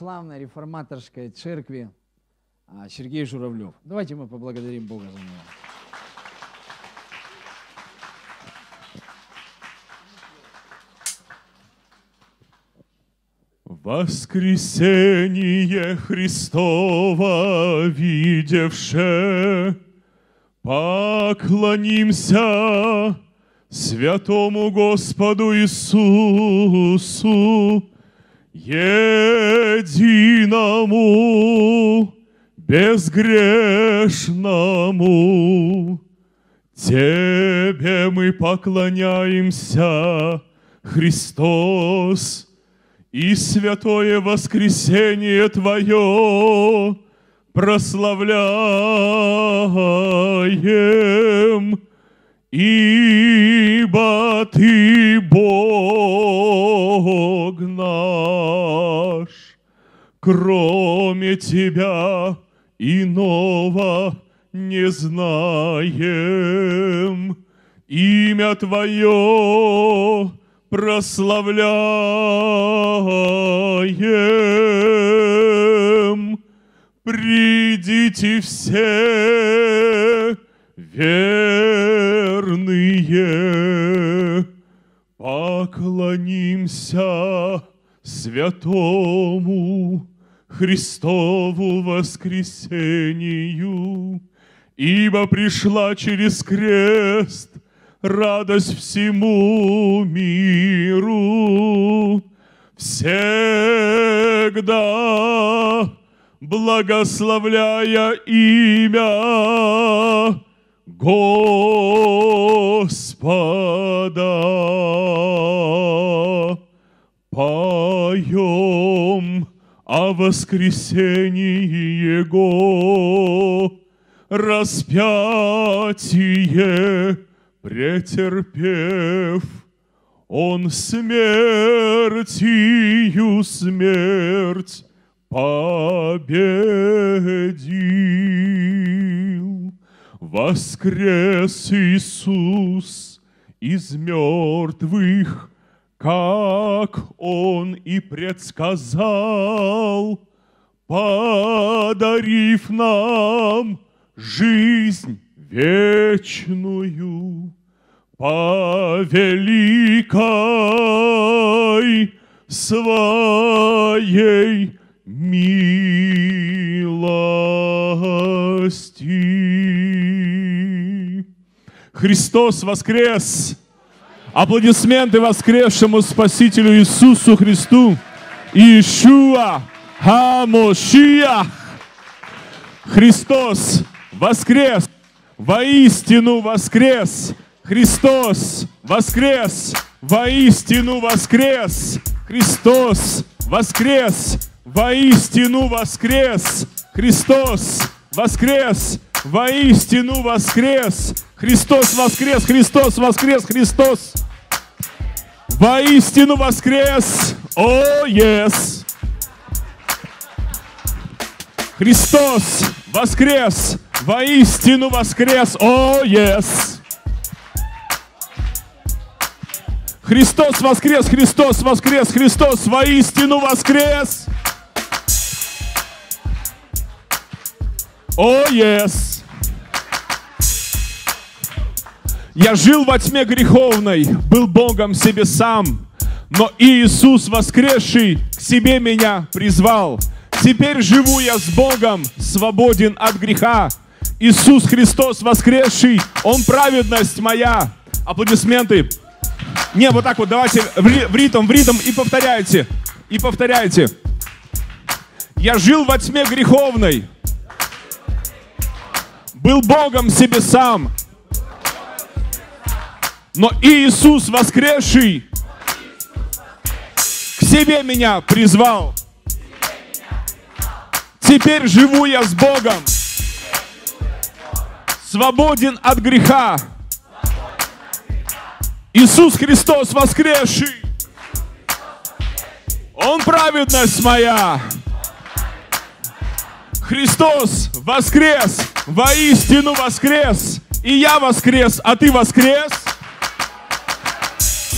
православной реформаторской церкви а, Сергей Журавлев. Давайте мы поблагодарим Бога за него. Воскресение Христово видевше, поклонимся святому Господу Иисусу, единому, безгрешному. Тебе мы поклоняемся, Христос, и святое воскресение Твое прославляем, ибо Ты Бог. кроме тебя иного не знаем. Имя Твое прославляем. Придите все верные, поклонимся святому Христову воскресению, ибо пришла через крест радость всему миру всегда, благословляя имя Господа. о воскресении Его, распятие претерпев, Он смертью смерть победил. Воскрес Иисус из мертвых, как он и предсказал, подарив нам жизнь вечную по великой своей милости. Христос воскрес! Аплодисменты воскресшему Спасителю Иисусу Христу. Ишуа Хамошиях. Христос воскрес. Воистину воскрес. Христос воскрес. Воистину воскрес. Христос воскрес. Воистину воскрес. Христос воскрес воистину воскрес! Христос воскрес! Христос воскрес! Христос воистину воскрес! О, oh, yes! Христос воскрес! Воистину воскрес! О, oh, yes! Христос воскрес! Христос воскрес! Христос воистину воскрес! О, oh, yes! Я жил во тьме греховной, был Богом себе сам, но Иисус воскресший к себе меня призвал. Теперь живу я с Богом, свободен от греха. Иисус Христос воскресший, Он праведность моя. Аплодисменты. Не, вот так вот, давайте в ритм, в ритм и повторяйте. И повторяйте. Я жил во тьме греховной, был Богом себе сам. Но Иисус воскресший к себе меня призвал. Теперь живу я с Богом, свободен от греха. Иисус Христос воскресший, Он праведность моя. Христос воскрес! воистину воскрес, и я воскрес, а ты воскрес.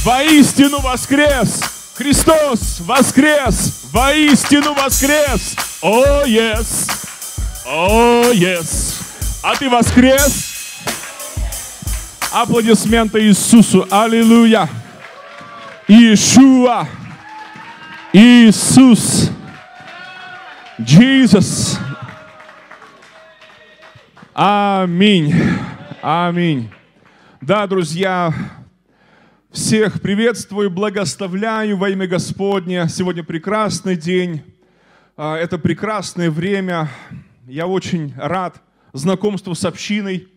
Воистину воскрес, Христос воскрес, воистину воскрес. О, oh, о, oh, А ты воскрес? Аплодисменты Иисусу, аллилуйя. Иешуа, Иисус, Иисус. Аминь. Аминь. Да, друзья, всех приветствую, благословляю во имя Господня. Сегодня прекрасный день, а, это прекрасное время. Я очень рад знакомству с общиной.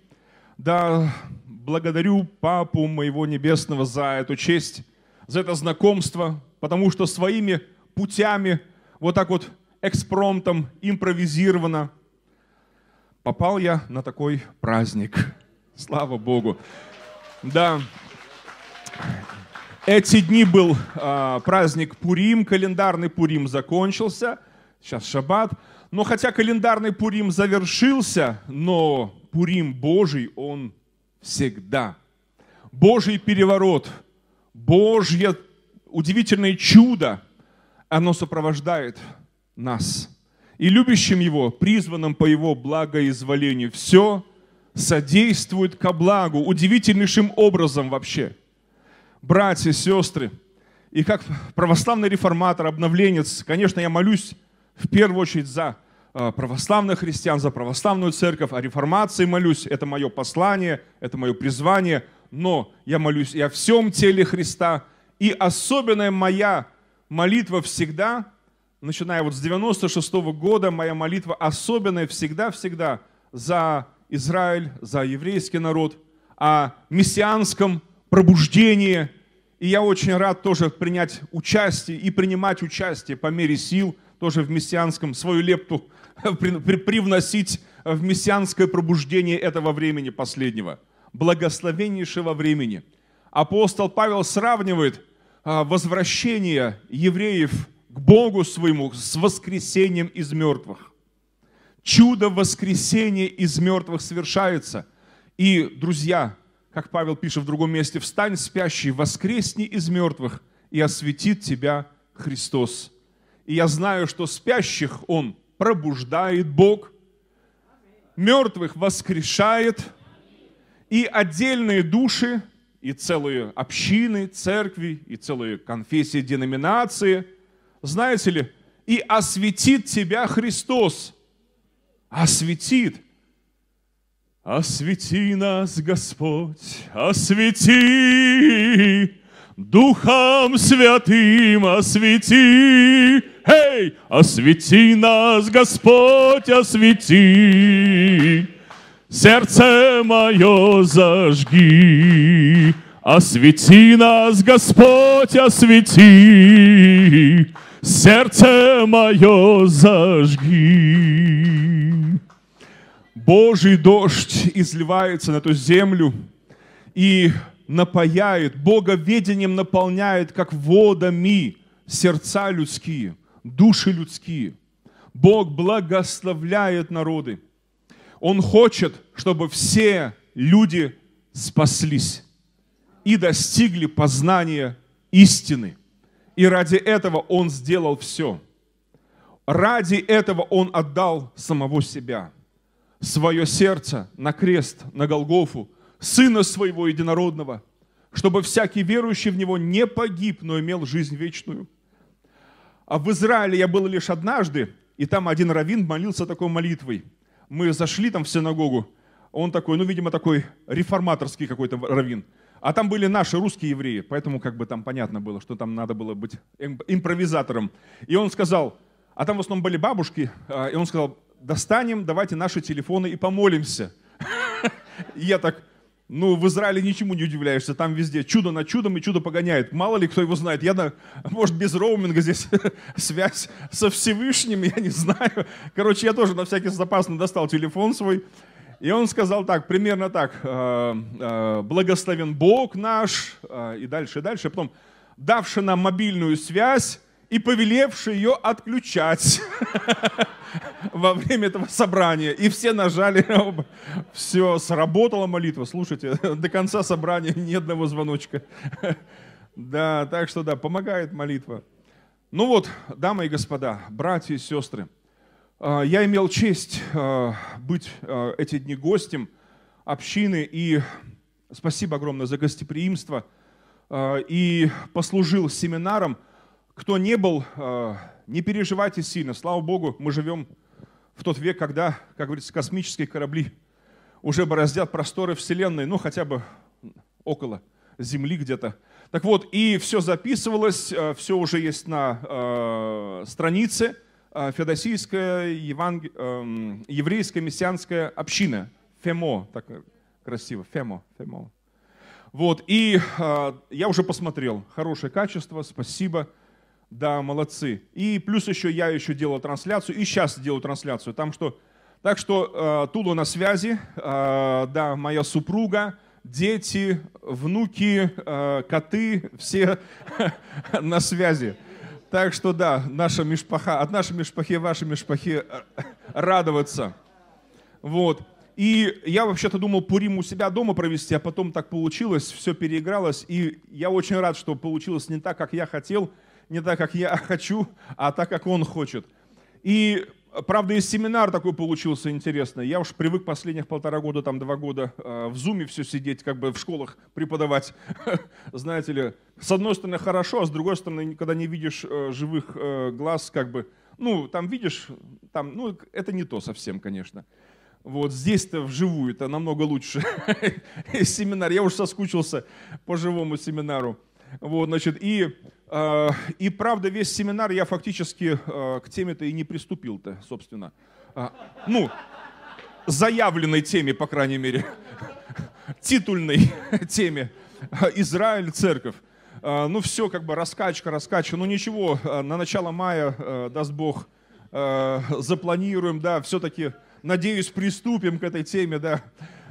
Да, благодарю Папу моего Небесного за эту честь, за это знакомство, потому что своими путями, вот так вот экспромтом, импровизированно – попал я на такой праздник. Слава Богу. Да. Эти дни был э, праздник Пурим, календарный Пурим закончился, сейчас Шаббат. Но хотя календарный Пурим завершился, но Пурим Божий, он всегда. Божий переворот, Божье удивительное чудо, оно сопровождает нас – и любящим Его, призванным по Его благоизволению. Все содействует ко благу, удивительнейшим образом вообще. Братья, сестры, и как православный реформатор, обновленец, конечно, я молюсь в первую очередь за э, православных христиан, за православную церковь, о реформации молюсь, это мое послание, это мое призвание, но я молюсь и о всем теле Христа, и особенная моя молитва всегда – начиная вот с 96 -го года, моя молитва особенная всегда-всегда за Израиль, за еврейский народ, о мессианском пробуждении. И я очень рад тоже принять участие и принимать участие по мере сил тоже в мессианском, свою лепту привносить в мессианское пробуждение этого времени последнего, благословеннейшего времени. Апостол Павел сравнивает а, возвращение евреев – к Богу своему с воскресением из мертвых. Чудо воскресения из мертвых совершается. И, друзья, как Павел пишет в другом месте, «Встань, спящий, воскресни из мертвых, и осветит тебя Христос». И я знаю, что спящих Он пробуждает Бог, мертвых воскрешает, и отдельные души, и целые общины, церкви, и целые конфессии, деноминации – знаете ли, и осветит тебя Христос. Осветит. Освети нас, Господь, освети, Духом Святым освети. Эй, освети нас, Господь, освети, Сердце мое зажги. Освети нас, Господь, освети, сердце мое зажги. Божий дождь изливается на эту землю и напаяет, Бога ведением наполняет, как водами сердца людские, души людские. Бог благословляет народы. Он хочет, чтобы все люди спаслись и достигли познания истины – и ради этого Он сделал все. Ради этого Он отдал самого себя, свое сердце на крест, на Голгофу, Сына Своего Единородного, чтобы всякий верующий в Него не погиб, но имел жизнь вечную. А в Израиле я был лишь однажды, и там один раввин молился такой молитвой. Мы зашли там в синагогу, он такой, ну, видимо, такой реформаторский какой-то раввин – а там были наши русские евреи, поэтому как бы там понятно было, что там надо было быть импровизатором. И он сказал, а там в основном были бабушки, а, и он сказал, достанем, давайте наши телефоны и помолимся. Я так, ну, в Израиле ничему не удивляешься, там везде чудо над чудом и чудо погоняет. Мало ли кто его знает. Я, на, может, без роуминга здесь связь со Всевышним, я не знаю. Короче, я тоже на всякий запас достал телефон свой и он сказал так, примерно так, «Э, э, благословен Бог наш, э, и дальше, и дальше, потом, давший нам мобильную связь и повелевший ее отключать во время этого собрания. И все нажали, все, сработала молитва. Слушайте, до конца собрания ни одного звоночка. Да, так что да, помогает молитва. Ну вот, дамы и господа, братья и сестры, а, я имел честь а, быть а, эти дни гостем общины, и спасибо огромное за гостеприимство, и послужил семинаром. Кто не был, не переживайте сильно. Слава Богу, мы живем в тот век, когда, как говорится, космические корабли уже бороздят просторы Вселенной, ну хотя бы около Земли где-то. Так вот, и все записывалось, все уже есть на э, странице – Э, феодосийская еванг... Эм, еврейская мессианская община, ФЕМО, так красиво, ФЕМО, ФЕМО. Вот, и э, я уже посмотрел, хорошее качество, спасибо, да, молодцы. И плюс еще я еще делал трансляцию, и сейчас делаю трансляцию, там что... Так что э, Тула на связи, э, да, моя супруга, дети, внуки, э, коты, все на связи. Так что да, наша мишпаха, от нашей мишпахи, вашей мешпахи э, радоваться. Вот. И я вообще-то думал Пурим у себя дома провести, а потом так получилось, все переигралось. И я очень рад, что получилось не так, как я хотел, не так, как я хочу, а так, как он хочет. И Правда, и семинар такой получился интересный. Я уж привык последних полтора года, там два года э, в зуме все сидеть, как бы в школах преподавать. Знаете ли, с одной стороны хорошо, а с другой стороны, когда не видишь э, живых э, глаз, как бы, ну, там видишь, там, ну, это не то совсем, конечно. Вот здесь-то вживую это намного лучше. Семинар, я уж соскучился по живому семинару. Вот, значит, и, э, и правда, весь семинар я фактически э, к теме-то и не приступил-то, собственно. А, ну, заявленной теме, по крайней мере, титульной теме «Израиль, церковь». А, ну, все как бы раскачка, раскачка. Ну, ничего, а, на начало мая, э, даст Бог, э, запланируем, да, все-таки, надеюсь, приступим к этой теме, да.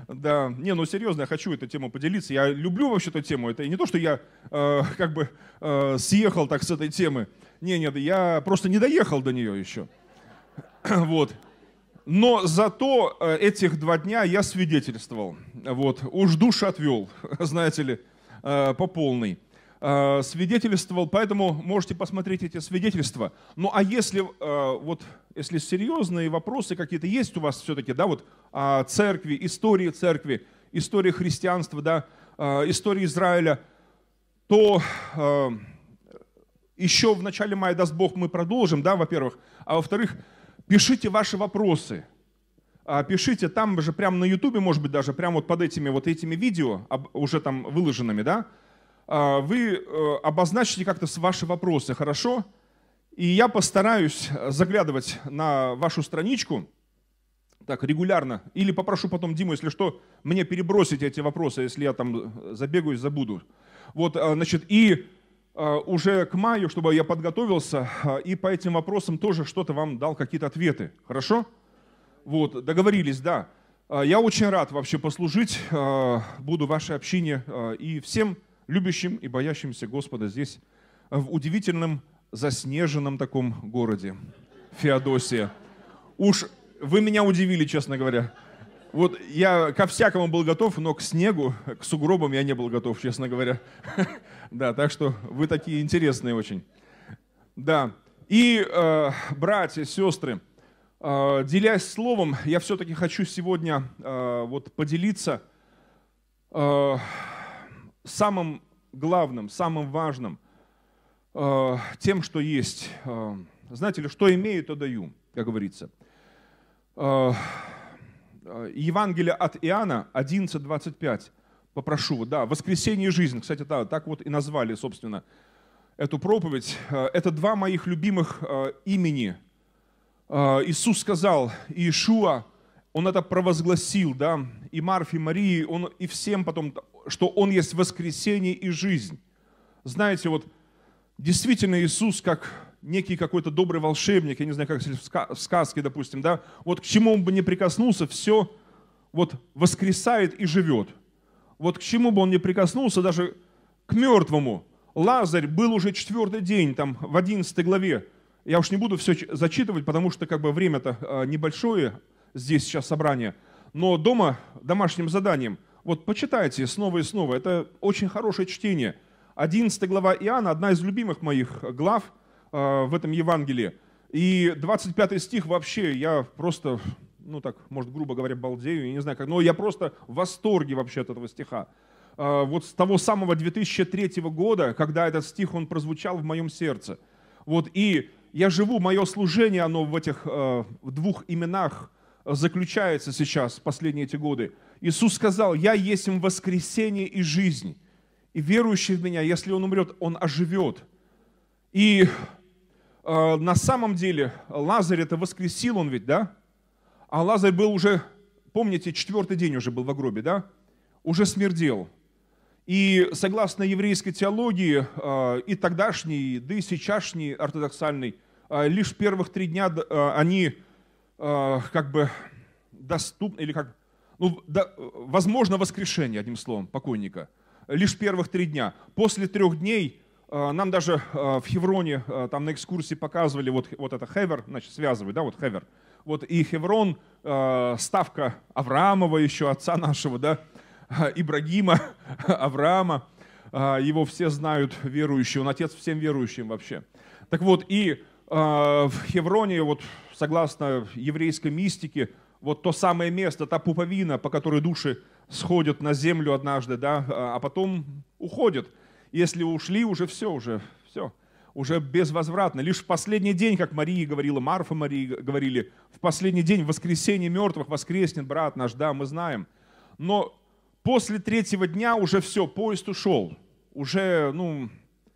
Да, не, ну серьезно, я хочу эту тему поделиться. Я люблю вообще эту тему. Это не то, что я э, как бы э, съехал так с этой темы. Не, нет, я просто не доехал до нее еще. Вот. Но зато э, этих два дня я свидетельствовал. Вот. Уж душ отвел, знаете ли, э, по полной. Э, свидетельствовал, поэтому можете посмотреть эти свидетельства. Ну а если, э, вот, если серьезные вопросы какие-то есть у вас все-таки, да, вот о церкви, истории церкви, истории христианства, да, э, истории Израиля, то еще в начале мая, даст Бог, мы продолжим, да, во-первых, а во-вторых, пишите ваши вопросы а, – пишите там же прямо на ютубе, может быть, даже прямо вот под этими вот этими видео, уже там выложенными, да, а, вы э, обозначите как-то ваши вопросы, хорошо? И я постараюсь э, заглядывать на вашу страничку так регулярно. Или попрошу потом Диму, если что, мне перебросить эти вопросы, если я там э, забегаю и забуду. Вот, значит, и уже к маю, чтобы я подготовился, и по этим вопросам тоже что-то вам дал, какие-то ответы. Хорошо? Вот, договорились, да. Я очень рад вообще послужить, буду ваше общение и всем любящим и боящимся Господа здесь, в удивительном заснеженном таком городе, Феодосия. Уж вы меня удивили, честно говоря. Вот я ко всякому был готов, но к снегу, к сугробам я не был готов, честно говоря. Да, так что вы такие интересные очень. Да. И, э, братья, сестры, э, делясь словом, я все-таки хочу сегодня э, вот поделиться э, самым главным, самым важным, э, тем, что есть. Э, знаете ли, что имею, то даю, как говорится. Э, Евангелие от Иоанна 11.25. Попрошу, да, «Воскресение и жизнь». Кстати, да, так вот и назвали, собственно, эту проповедь. Это два моих любимых имени. Иисус сказал, Иешуа, он это провозгласил, да, и Марфе, и Марии, он, и всем потом, что он есть воскресение и жизнь. Знаете, вот действительно Иисус как некий какой-то добрый волшебник, я не знаю, как в сказке, допустим, да, вот к чему он бы не прикоснулся, все вот воскресает и живет. Вот к чему бы он не прикоснулся, даже к мертвому. Лазарь был уже четвертый день, там, в 11 главе. Я уж не буду все зачитывать, потому что как бы время-то э, небольшое, здесь сейчас собрание, но дома домашним заданием, вот почитайте снова и снова, это очень хорошее чтение. 11 глава Иоанна, одна из любимых моих глав э, в этом Евангелии. И 25 стих вообще, я просто, ну так, может, грубо говоря, балдею, я не знаю как, но я просто в восторге вообще от этого стиха. Э, вот с того самого 2003 года, когда этот стих, он прозвучал в моем сердце. Вот и я живу, мое служение, оно в этих э, в двух именах, заключается сейчас, последние эти годы. Иисус сказал, «Я есть им воскресение и жизнь, и верующий в Меня, если он умрет, он оживет». И э, на самом деле Лазарь это воскресил он ведь, да? А Лазарь был уже, помните, четвертый день уже был в гробе, да? Уже смердел. И согласно еврейской теологии, э, и тогдашней, да и сейчасшней ортодоксальной, э, лишь первых три дня э, они Э, как бы доступно, или как, ну, да, возможно воскрешение, одним словом, покойника, лишь первых три дня. После трех дней э, нам даже э, в Хевроне, там на экскурсии показывали, вот, вот это хевер, значит, связывают, да, вот хевер. Вот и Хеврон, ставка Авраамова еще, отца нашего, да, Ибрагима, Авраама, его все знают верующие, он отец всем верующим вообще. Так вот, и а, в Хевроне, вот согласно еврейской мистике, вот то самое место, та пуповина, по которой души сходят на землю однажды, да, а, а потом уходят. Если ушли, уже все, уже все, уже безвозвратно. Лишь в последний день, как Мария говорила, Марфа Марии говорили, в последний день в воскресенье мертвых воскреснет брат наш, да, мы знаем. Но после третьего дня уже все, поезд ушел. Уже, ну,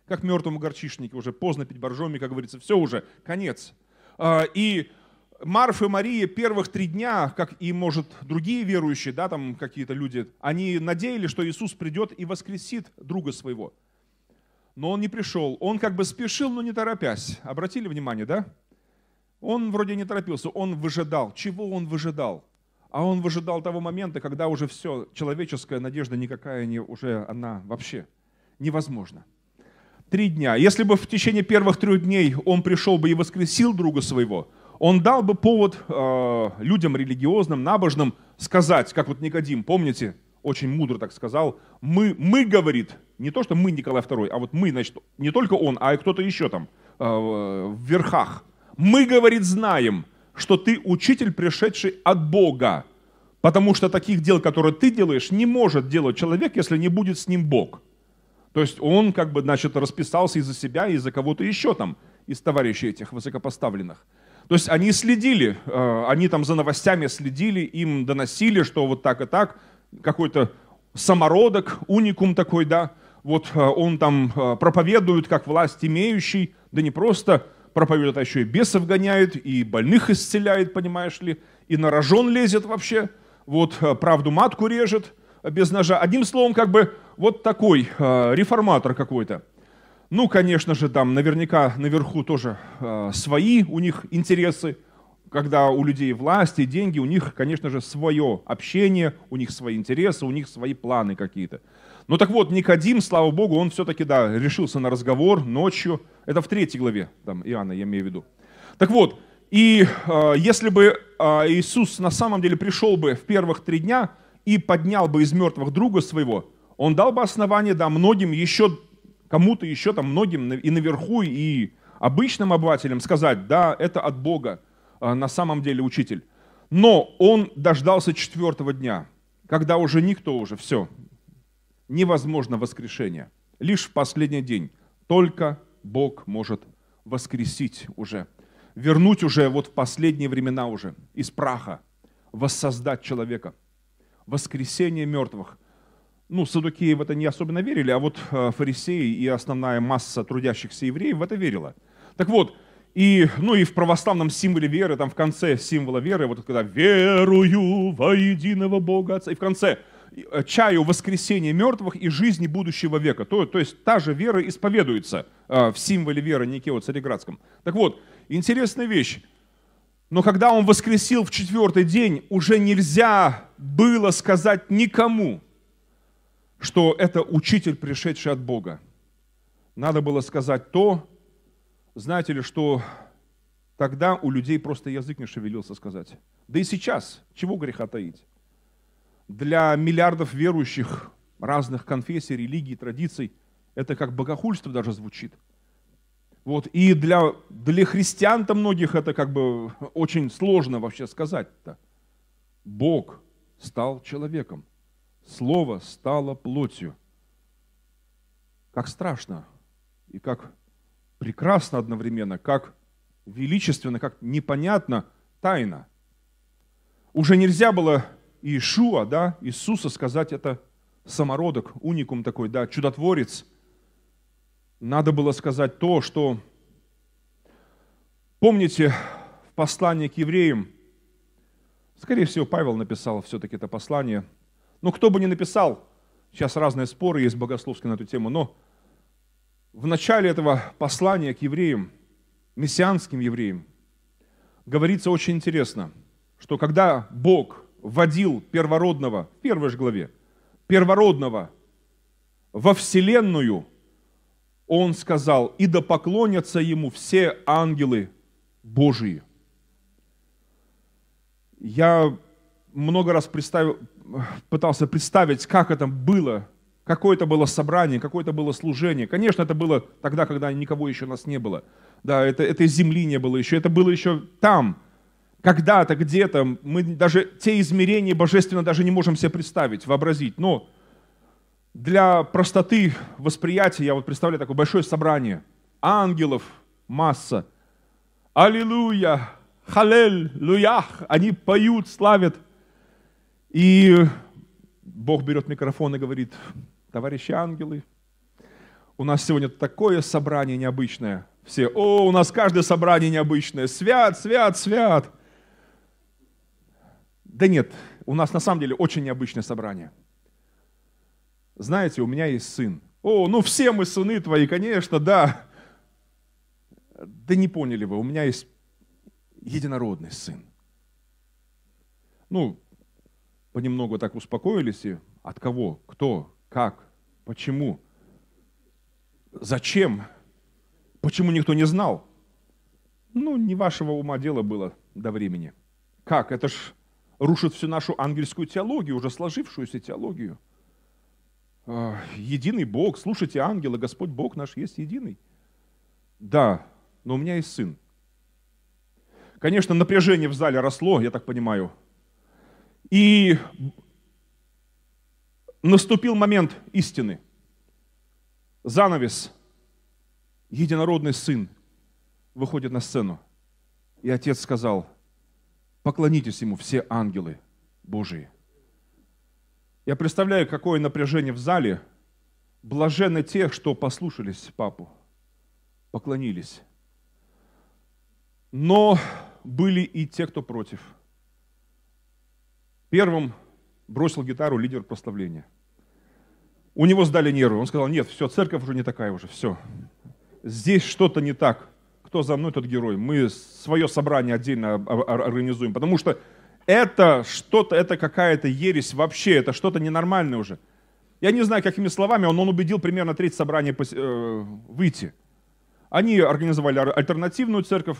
как мертвому горчишнике, уже поздно пить боржоми, как говорится, все уже, конец. А, и Марф и Мария первых три дня, как и, может, другие верующие, да, там какие-то люди, они надеялись, что Иисус придет и воскресит друга своего. Но он не пришел. Он как бы спешил, но не торопясь. Обратили внимание, да? Он вроде не торопился, он выжидал. Чего он выжидал? А он выжидал того момента, когда уже все, человеческая надежда никакая не, уже она вообще невозможна три дня. Если бы в течение первых трех дней он пришел бы и воскресил друга своего, он дал бы повод э, людям религиозным, набожным сказать, как вот Никодим, помните, очень мудро так сказал, мы, мы говорит, не то, что мы Николай II, а вот мы, значит, не только он, а и кто-то еще там э, в верхах. Мы, говорит, знаем, что ты учитель, пришедший от Бога, потому что таких дел, которые ты делаешь, не может делать человек, если не будет с ним Бог. То есть он как бы, значит, расписался из-за себя и из-за кого-то еще там, из товарищей этих высокопоставленных. То есть они следили, э, они там за новостями следили, им доносили, что вот так и так, какой-то самородок, уникум такой, да, вот э, он там э, проповедует, как власть имеющий, да не просто проповедует, а еще и бесов гоняет, и больных исцеляет, понимаешь ли, и на рожон лезет вообще, вот правду матку режет без ножа. Одним словом, как бы вот такой э, реформатор какой-то. Ну, конечно же, там наверняка наверху тоже э, свои у них интересы, когда у людей власти, деньги, у них, конечно же, свое общение, у них свои интересы, у них свои планы какие-то. Ну так вот, Никодим, слава богу, он все-таки, да, решился на разговор ночью. Это в третьей главе, там, Иоанна, я имею в виду. Так вот, и э, если бы э, Иисус на самом деле пришел бы в первых три дня и поднял бы из мертвых друга своего, он дал бы основание, да, многим еще, кому-то еще там, многим и наверху, и обычным обывателям сказать, да, это от Бога а, на самом деле учитель. Но он дождался четвертого дня, когда уже никто уже, все, невозможно воскрешение. Лишь в последний день только Бог может воскресить уже, вернуть уже вот в последние времена уже из праха, воссоздать человека. Воскресение мертвых – ну, садукеи в это не особенно верили, а вот э, фарисеи и основная масса трудящихся евреев в это верила. Так вот, и, ну и в православном символе веры, там в конце символа веры, вот когда «верую во единого Бога Отца», и в конце э, «чаю воскресения мертвых и жизни будущего века». То, то есть та же вера исповедуется э, в символе веры Никео Цареградском. Так вот, интересная вещь. Но когда он воскресил в четвертый день, уже нельзя было сказать никому – что это учитель, пришедший от Бога. Надо было сказать то, знаете ли, что тогда у людей просто язык не шевелился сказать. Да и сейчас, чего греха таить? Для миллиардов верующих разных конфессий, религий, традиций это как богохульство даже звучит. Вот, и для, для христиан-то многих это как бы очень сложно вообще сказать-то. Бог стал человеком. Слово стало плотью. Как страшно и как прекрасно одновременно, как величественно, как непонятно тайна. Уже нельзя было Иешуа, да, Иисуса сказать это самородок, уникум такой, да, чудотворец. Надо было сказать то, что... Помните в послании к евреям, скорее всего, Павел написал все-таки это послание – но ну, кто бы ни написал, сейчас разные споры есть богословские на эту тему, но в начале этого послания к евреям, мессианским евреям, говорится очень интересно, что когда Бог вводил первородного, в первой же главе, первородного во вселенную, он сказал, и да поклонятся ему все ангелы Божии. Я много раз представил, пытался представить, как это было, какое это было собрание, какое это было служение. Конечно, это было тогда, когда никого еще у нас не было. Да, это, этой земли не было еще, это было еще там, когда-то, где-то. Мы даже те измерения божественно даже не можем себе представить, вообразить. Но для простоты восприятия я вот представляю такое большое собрание. Ангелов масса. Аллилуйя, халель, луях. Они поют, славят – и Бог берет микрофон и говорит, товарищи ангелы, у нас сегодня такое собрание необычное. Все, о, у нас каждое собрание необычное. Свят, свят, свят. Да нет, у нас на самом деле очень необычное собрание. Знаете, у меня есть сын. О, ну все мы сыны твои, конечно, да. Да не поняли вы, у меня есть единородный сын. Ну, понемногу так успокоились и от кого, кто, как, почему, зачем, почему никто не знал. Ну, не вашего ума дело было до времени. Как? Это ж рушит всю нашу ангельскую теологию, уже сложившуюся теологию. А, единый Бог, слушайте ангела, Господь Бог наш есть единый. Да, но у меня есть сын. Конечно, напряжение в зале росло, я так понимаю, и наступил момент истины. Занавес. Единородный сын выходит на сцену. И отец сказал, поклонитесь ему все ангелы Божии. Я представляю, какое напряжение в зале. Блаженны те, что послушались папу, поклонились. Но были и те, кто против – Первым бросил гитару лидер прославления. У него сдали нервы. Он сказал, нет, все, церковь уже не такая уже, все. Здесь что-то не так. Кто за мной, тот герой. Мы свое собрание отдельно организуем, потому что это что-то, это какая-то ересь вообще, это что-то ненормальное уже. Я не знаю, какими словами, он, он убедил примерно треть собрания э, выйти. Они организовали альтернативную церковь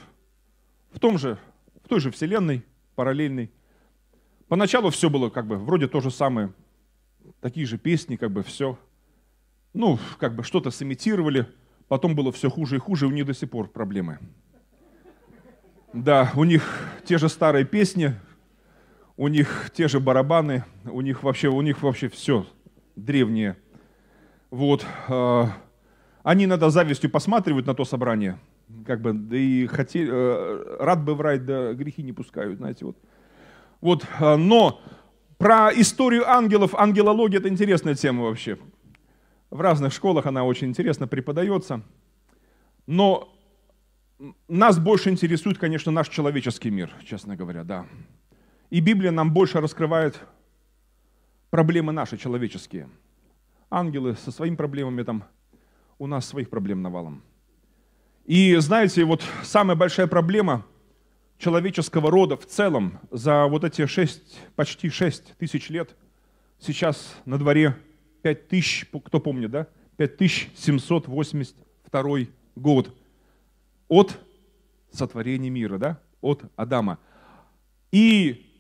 в, том же, в той же вселенной, параллельной. Поначалу все было как бы вроде то же самое, такие же песни, как бы все. Ну, как бы что-то сымитировали, потом было все хуже и хуже, и у них до сих пор проблемы. Да, у них те же старые песни, у них те же барабаны, у них вообще, у них вообще все древнее. Вот. А, они иногда завистью посматривают на то собрание, как бы, да и хотели, э, рад бы в рай, да грехи не пускают, знаете, вот. Вот, а, но про историю ангелов, ангелология – это интересная тема вообще. В разных школах она очень интересно преподается. Но нас больше интересует, конечно, наш человеческий мир, честно говоря, да. И Библия нам больше раскрывает проблемы наши человеческие. Ангелы со своими проблемами там, у нас своих проблем навалом. И знаете, вот самая большая проблема – человеческого рода в целом за вот эти шесть, почти шесть тысяч лет, сейчас на дворе 5000, кто помнит, да? 5782 год от сотворения мира, да? От Адама. И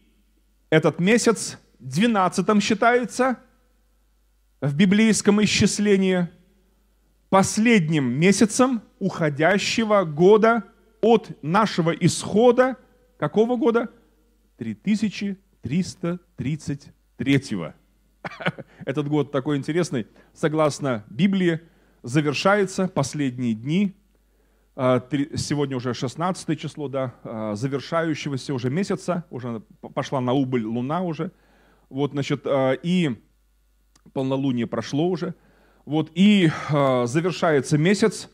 этот месяц 12 считается в библейском исчислении последним месяцем уходящего года – от нашего исхода какого года? 3333. Этот год такой интересный. Согласно Библии, завершается последние дни, а, сегодня уже 16 число, да, а, завершающегося уже месяца, уже пошла на убыль луна уже, вот, значит, а, и полнолуние прошло уже, вот, и завершается месяц,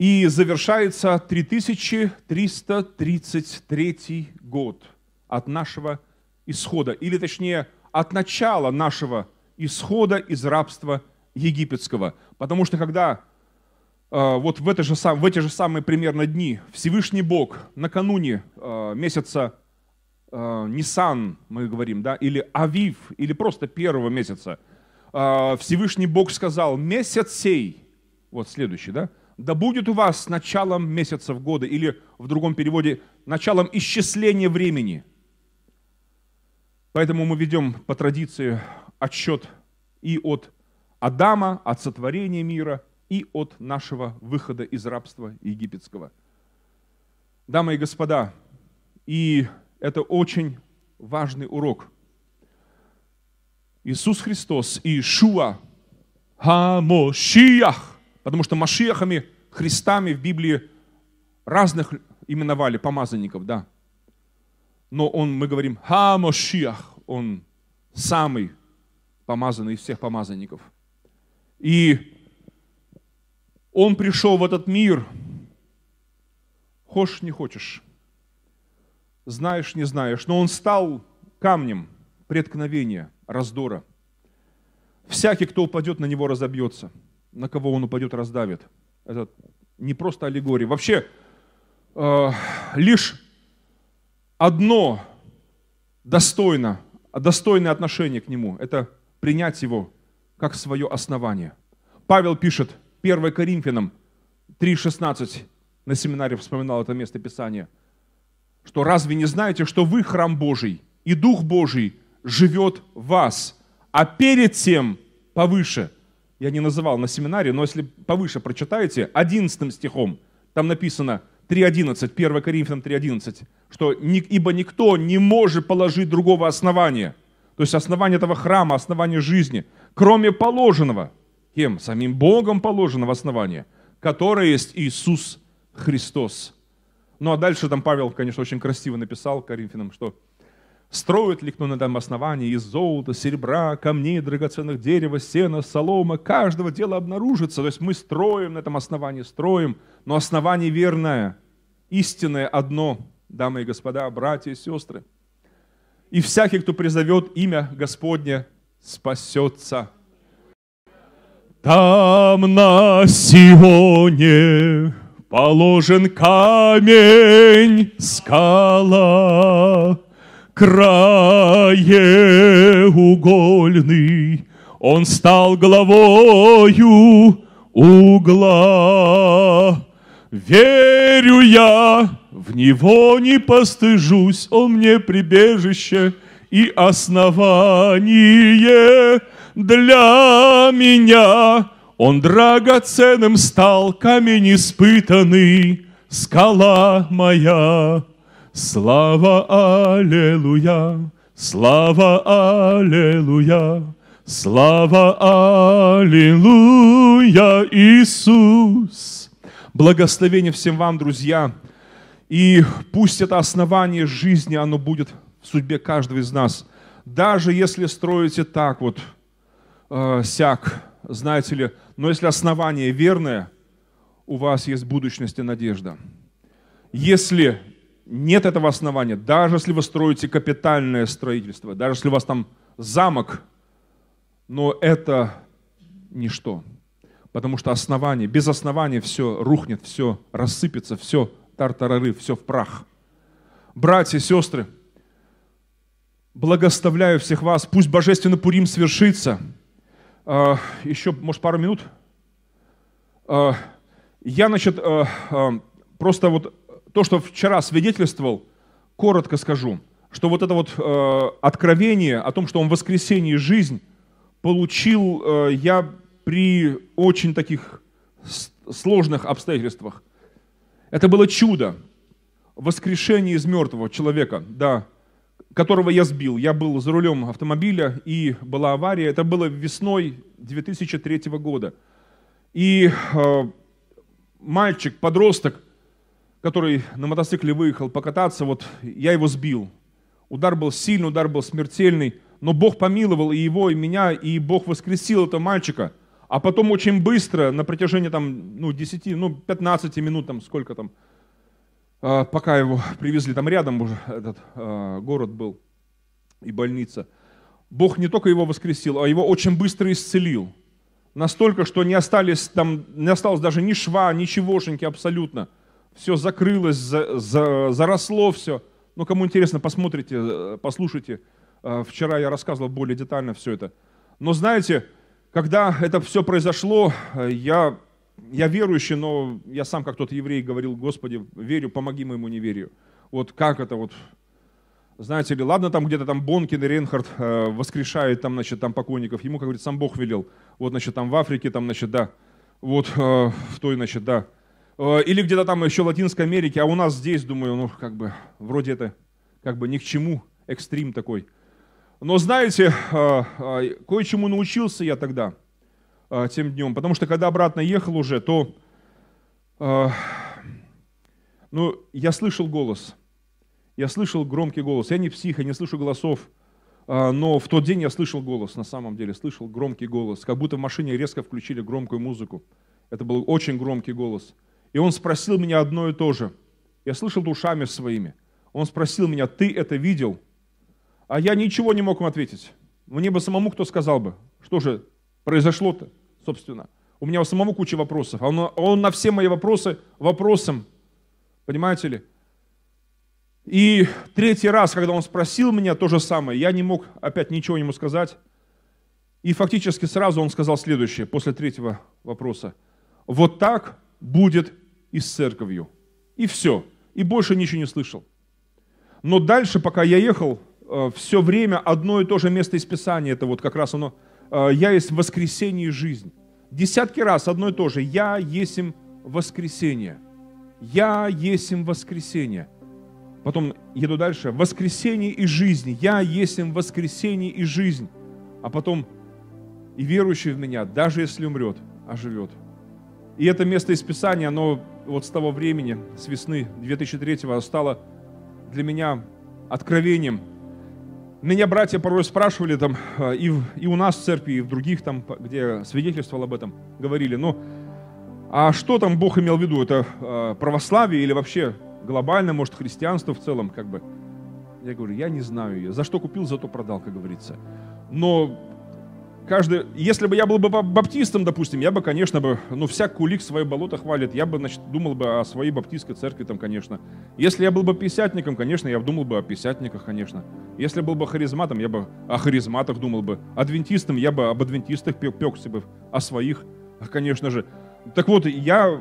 и завершается 3333 год от нашего исхода, или точнее от начала нашего исхода из рабства египетского. Потому что когда э, вот в, это же, в эти же самые примерно дни Всевышний Бог накануне э, месяца э, Нисан, мы говорим, да, или Авив, или просто первого месяца, э, Всевышний Бог сказал, месяц сей, вот следующий, да, да будет у вас с началом месяцев года, или в другом переводе, началом исчисления времени. Поэтому мы ведем по традиции отсчет и от Адама, от сотворения мира, и от нашего выхода из рабства египетского. Дамы и господа, и это очень важный урок. Иисус Христос и Шуа Хамошиях Потому что Машиахами, Христами в Библии разных именовали помазанников, да. Но он, мы говорим, Ха-Машиах, он самый помазанный из всех помазанников. И он пришел в этот мир, хочешь, не хочешь, знаешь, не знаешь, но он стал камнем преткновения, раздора. Всякий, кто упадет на него, разобьется – на кого он упадет, раздавит. Это не просто аллегория. Вообще, э, лишь одно достойно, достойное отношение к нему – это принять его как свое основание. Павел пишет 1 Коринфянам 3,16, на семинаре вспоминал это место Писания, что «Разве не знаете, что вы храм Божий, и Дух Божий живет в вас, а перед тем повыше – я не называл на семинаре, но если повыше прочитаете, 11 стихом, там написано 3.11, 1 Коринфянам 3.11, что «ибо никто не может положить другого основания». То есть основание этого храма, основание жизни, кроме положенного, кем? Самим Богом положенного основания, которое есть Иисус Христос. Ну а дальше там Павел, конечно, очень красиво написал Коринфянам, что Строит ли кто на этом основании из золота, серебра, камней, драгоценных дерева, сена, солома, каждого дела обнаружится. То есть мы строим на этом основании, строим, но основание верное, истинное одно, дамы и господа, братья и сестры. И всякий, кто призовет имя Господне, спасется. Там на Сионе положен камень, скала, краеугольный, он стал главою угла. Верю я, в него не постыжусь, он мне прибежище и основание для меня. Он драгоценным стал, камень испытанный, скала моя. Слава Аллилуйя, слава Аллилуйя, слава Аллилуйя, Иисус. Благословение всем вам, друзья. И пусть это основание жизни, оно будет в судьбе каждого из нас. Даже если строите так вот, э, сяк, знаете ли, но если основание верное, у вас есть будущность и надежда. Если нет этого основания. Даже если вы строите капитальное строительство, даже если у вас там замок, но это ничто. Потому что основание, без основания все рухнет, все рассыпется, все тартарары, все в прах. Братья и сестры, благоставляю всех вас. Пусть божественный Пурим свершится. А, Еще, может, пару минут? А, я, значит, а, просто вот то, что вчера свидетельствовал, коротко скажу, что вот это вот э, откровение о том, что он в воскресенье жизнь, получил э, я при очень таких сложных обстоятельствах. Это было чудо. Воскрешение из мертвого человека, да, которого я сбил. Я был за рулем автомобиля, и была авария. Это было весной 2003 года. И э, мальчик, подросток, который на мотоцикле выехал покататься, вот я его сбил. Удар был сильный, удар был смертельный, но Бог помиловал и его, и меня, и Бог воскресил этого мальчика. А потом очень быстро, на протяжении там, ну, 10, ну, 15 минут, там, сколько там, а, пока его привезли, там рядом уже этот а, город был и больница. Бог не только его воскресил, а его очень быстро исцелил. Настолько, что не остались там, не осталось даже ни шва, ничегошеньки абсолютно – все закрылось, за, за, заросло все. Ну, кому интересно, посмотрите, э, послушайте. Э, вчера я рассказывал более детально все это. Но знаете, когда это все произошло, э, я, я верующий, но я сам как тот еврей говорил, Господи, верю, помоги моему неверию. Вот как это вот, знаете ли, ладно, там где-то там Бонкин и Ренхард воскрешают там, значит, там покойников, ему, как говорится, сам Бог велел. Вот, значит, там в Африке, там, значит, да, вот в той, значит, да, Э, или где-то там еще в Латинской Америке, а у нас здесь, думаю, ну, как бы, вроде это, как бы, ни к чему, экстрим такой. Но знаете, э, э, кое-чему научился я тогда, тем днем, потому что когда обратно ехал уже, то, ну, я слышал голос, я слышал громкий голос, я не псих, я не слышу голосов, но в тот день я слышал голос, на самом деле, слышал громкий голос, как будто в машине резко включили громкую музыку. Это был очень громкий голос – и он спросил меня одно и то же. Я слышал душами своими. Он спросил меня, ты это видел? А я ничего не мог ему ответить. Мне бы самому кто сказал бы, что же произошло-то, собственно. У меня у самого куча вопросов. А он, а он на все мои вопросы вопросом. Понимаете ли? И третий раз, когда он спросил меня то же самое, я не мог опять ничего ему сказать. И фактически сразу он сказал следующее, после третьего вопроса. Вот так будет и с церковью. И все. И больше ничего не слышал. Но дальше, пока я ехал, э, все время одно и то же место из Писания, это вот как раз оно, э, «Я есть воскресение и жизнь». Десятки раз одно и то же, «Я есть им воскресение». «Я есть им воскресение». Потом еду дальше, «Воскресение и жизнь». «Я есть им воскресение и жизнь». А потом «И верующий в меня, даже если умрет, оживет». И это место из Писания, оно вот с того времени, с весны 2003-го, стало для меня откровением. Меня братья порой спрашивали там, э, и, и у нас в церкви, и в других там, где свидетельствовал об этом, говорили, ну, а что там Бог имел в виду? Это э, православие или вообще глобальное, может, христианство в целом, как бы? Я говорю, я не знаю ее. За что купил, зато продал, как говорится. Но каждый, если бы я был бы баптистом, допустим, я бы, конечно, бы, ну, всяк кулик свое болото хвалит, я бы, значит, думал бы о своей баптистской церкви там, конечно. Если я был бы писятником, конечно, я думал бы о писятниках, конечно. Если был бы харизматом, я бы о харизматах думал бы. Адвентистом я бы об адвентистах пекся бы, о своих, а, конечно же. Так вот, я,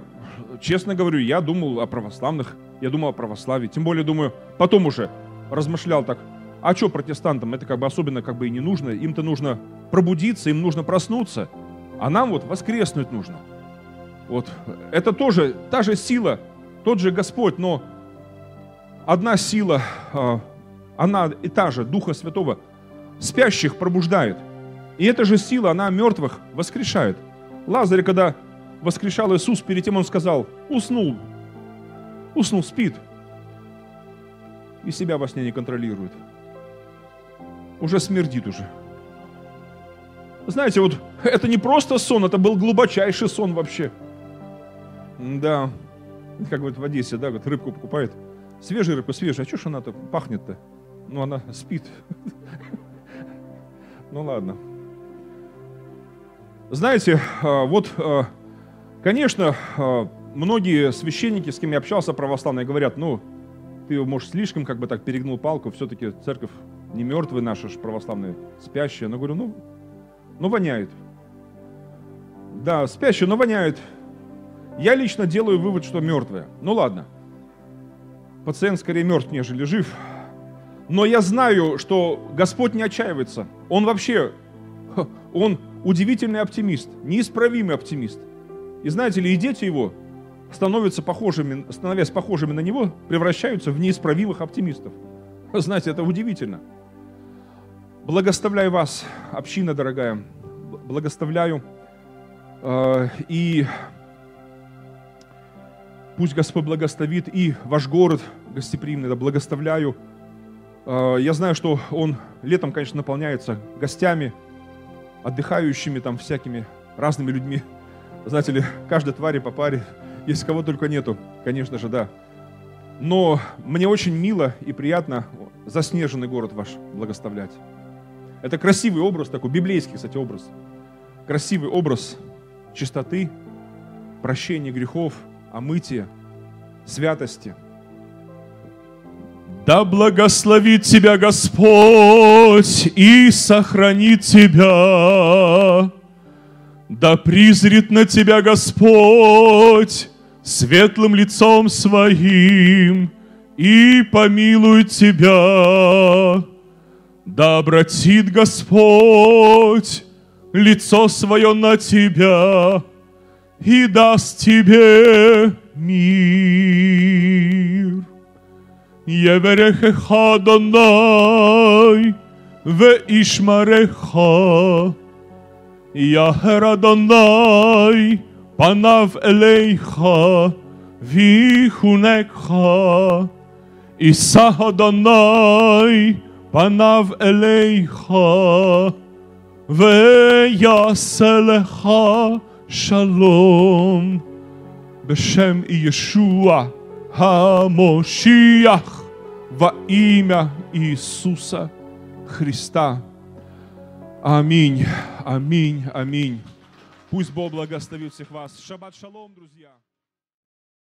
честно говорю, я думал о православных, я думал о православии. Тем более, думаю, потом уже размышлял так, а что протестантам? Это как бы особенно как бы и не нужно. Им-то нужно пробудиться, им нужно проснуться. А нам вот воскреснуть нужно. Вот. Это тоже та же сила, тот же Господь, но одна сила, а, она и та же, Духа Святого, спящих пробуждает. И эта же сила, она мертвых воскрешает. Лазарь, когда воскрешал Иисус, перед тем он сказал, уснул, уснул, спит. И себя во сне не контролирует уже смердит уже. Знаете, вот это не просто сон, это был глубочайший сон вообще. Да, как вот в Одессе, да, вот рыбку покупает. Свежая рыбка, свежая. А что ж она-то пахнет-то? Ну, она спит. Ну, ладно. Знаете, а, вот, а, конечно, а, многие священники, с кем я общался православные, говорят, ну, ты, может, слишком как бы так перегнул палку, все-таки церковь не мертвые наши же православные, спящие. Но говорю, ну, ну воняют. Да, спящие, но воняют. Я лично делаю вывод, что мертвые. Ну ладно. Пациент скорее мертв, нежели жив. Но я знаю, что Господь не отчаивается. Он вообще, он удивительный оптимист, неисправимый оптимист. И знаете ли, и дети его, становятся похожими, становясь похожими на него, превращаются в неисправимых оптимистов. Знаете, это удивительно. Благоставляю вас, община дорогая. Благоставляю. Э, и пусть Господь благоставит и ваш город гостеприимный. Да, благоставляю. Э, я знаю, что он летом, конечно, наполняется гостями, отдыхающими там всякими разными людьми. Знаете ли, каждой твари по паре, если кого только нету, конечно же, да. Но мне очень мило и приятно заснеженный город ваш благоставлять. Это красивый образ такой, библейский, кстати, образ. Красивый образ чистоты, прощения грехов, омытия, святости. Да благословит тебя Господь и сохранит тебя. Да призрит на тебя Господь светлым лицом своим и помилует тебя. Да обратит Господь лицо свое на тебя и даст тебе мир. Еверехеха Адонай ве Ишмареха, Яхер Адонай панав элейха вихунекха, Иса Адонай פניו אליך ויעשה לך שלום בשם ישוע המושיח во имя Иисуса Христа. Аминь, аминь, аминь. Пусть Бог благословит всех вас. Шаббат шалом, друзья.